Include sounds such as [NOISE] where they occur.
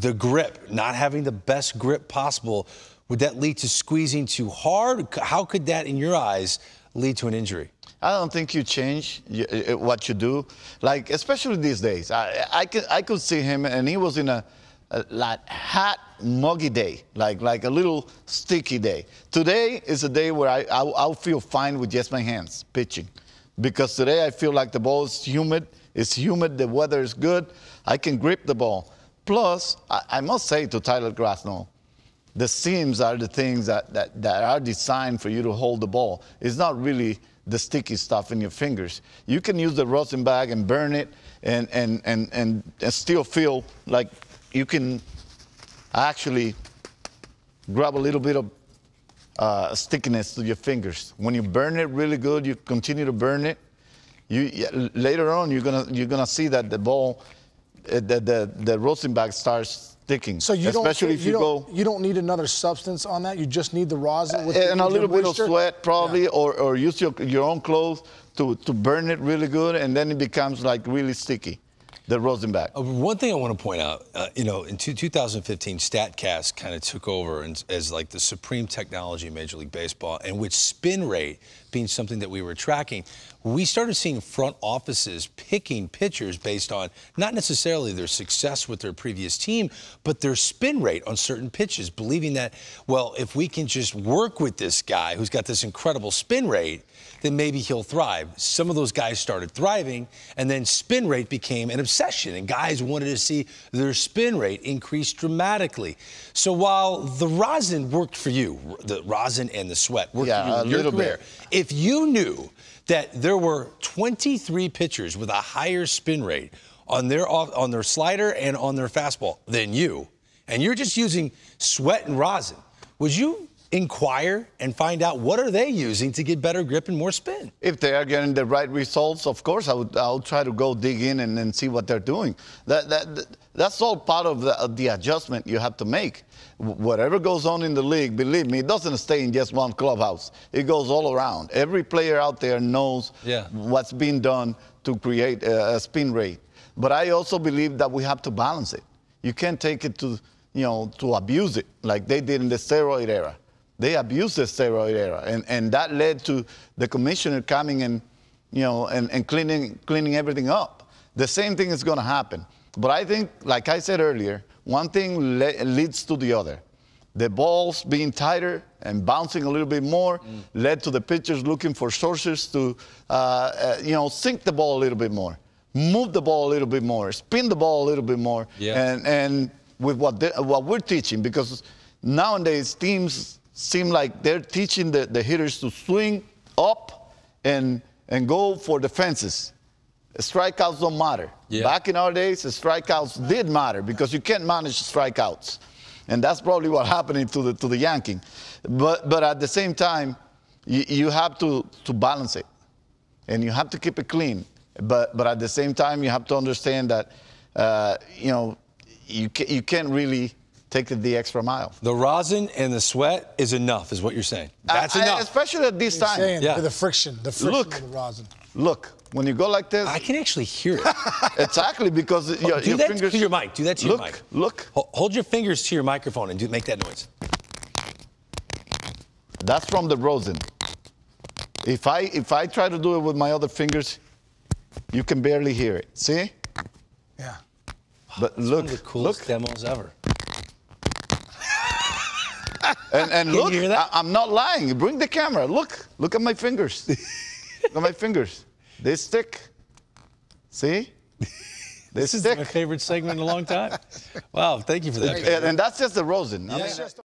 the grip, not having the best grip possible, would that lead to squeezing too hard? How could that, in your eyes, lead to an injury? I don't think you change what you do, like especially these days. I I could, I could see him, and he was in a, a like hot muggy day, like like a little sticky day. Today is a day where I, I I'll feel fine with just my hands pitching, because today I feel like the ball is humid. It's humid. The weather is good. I can grip the ball. Plus, I, must say to Tyler Grassnell, the seams are the things that, that, that are designed for you to hold the ball. It's not really the sticky stuff in your fingers. You can use the rosin bag and burn it and, and, and, and, and still feel like you can actually grab a little bit of uh, stickiness to your fingers. When you burn it really good, you continue to burn it. You, later on, you're gonna, you're gonna see that the ball uh, the, the, the bag starts sticking. So you especially don't, if you, you don't, go. You don't need another substance on that. You just need the rosin with uh, and the, a little bit moisture. of sweat, probably, yeah. or, or use your, your own clothes to, to burn it really good, and then it becomes like really sticky the Rosenbach. Uh, one thing I want to point out, uh, you know, in 2015, StatCast kind of took over and, as like the supreme technology in Major League Baseball, and with spin rate being something that we were tracking, we started seeing front offices picking pitchers based on not necessarily their success with their previous team, but their spin rate on certain pitches, believing that, well, if we can just work with this guy who's got this incredible spin rate, then maybe he'll thrive. Some of those guys started thriving, and then spin rate became an session, and guys wanted to see their spin rate increase dramatically. So while the rosin worked for you, the rosin and the sweat worked yeah, for you in your career, bit. if you knew that there were 23 pitchers with a higher spin rate on their on their slider and on their fastball than you, and you're just using sweat and rosin, would you inquire and find out what are they using to get better grip and more spin. If they are getting the right results, of course, I would, I'll try to go dig in and, and see what they're doing. That, that, that's all part of the, of the adjustment you have to make. Whatever goes on in the league, believe me, it doesn't stay in just one clubhouse. It goes all around. Every player out there knows yeah. what's being done to create a, a spin rate. But I also believe that we have to balance it. You can't take it to, you know, to abuse it like they did in the steroid era they abused the steroid era, and, and that led to the commissioner coming and you know and, and cleaning cleaning everything up. The same thing is going to happen. But I think, like I said earlier, one thing le leads to the other. The balls being tighter and bouncing a little bit more mm. led to the pitchers looking for sources to, uh, uh, you know, sink the ball a little bit more, move the ball a little bit more, spin the ball a little bit more, yeah. and and with what they, what we're teaching because nowadays teams seem like they're teaching the, the hitters to swing up and, and go for the fences. Strikeouts don't matter. Yeah. Back in our days, the strikeouts did matter because you can't manage strikeouts. And that's probably what happened to the, to the Yankees. But, but at the same time, you, you have to, to balance it and you have to keep it clean. But, but at the same time, you have to understand that, uh, you know, you, ca- you can't really take the extra mile. The rosin and the sweat is enough, is what you're saying. Uh, That's I, enough. I, especially at this time. Saying, yeah. The friction, the friction look, of the rosin. Look, when you go like this. I can actually hear it. [LAUGHS] exactly, because oh, your, do your that fingers. To your mic. Do that to look, your mic. Look. Hold your fingers to your microphone and do make that noise. That's from the rosin. If I if I try to do it with my other fingers, you can barely hear it. See? Yeah. But That's look, one of the coolest look. demos ever. [LAUGHS] and, and look, I, am not lying. Bring the camera. Look, look at my fingers. [LAUGHS] look at my fingers. They stick. See? They this stick. is my favorite segment in a long time. wow, thank you for that. And, and that's just the Rosen. Yeah.